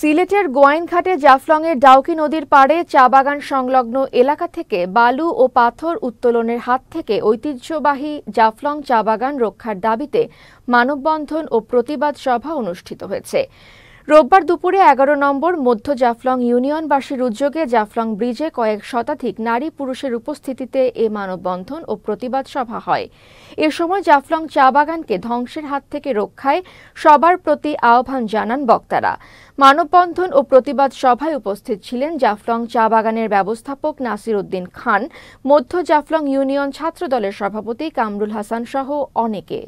সিলেটের গোয়াইনঘাটে জাফলংয়ের ডাউকি নদীর পাড়ে চা বাগান সংলগ্ন এলাকা থেকে বালু ও পাথর উত্তোলনের হাত থেকে ঐতিহ্যবাহী জাফলং চা বাগান রক্ষার দাবিতে মানববন্ধন ও প্রতিবাদ সভা অনুষ্ঠিত হয়েছে রোববার দুপুরে এগারো নম্বর মধ্য জাফলং ইউনিয়নবাসীর উদ্যোগে জাফলং ব্রিজে কয়েক শতাধিক নারী পুরুষের উপস্থিতিতে এ মানববন্ধন ও প্রতিবাদ সভা হয় এ সময় জাফলং চা বাগানকে ধ্বংসের হাত থেকে রক্ষায় সবার প্রতি আহ্বান জানান বক্তারা মানববন্ধন ও প্রতিবাদ সভায় উপস্থিত ছিলেন জাফলং চা বাগানের ব্যবস্থাপক নাসির উদ্দিন খান মধ্য জাফলং ইউনিয়ন ছাত্রদলের সভাপতি কামরুল হাসান সহ অনেকে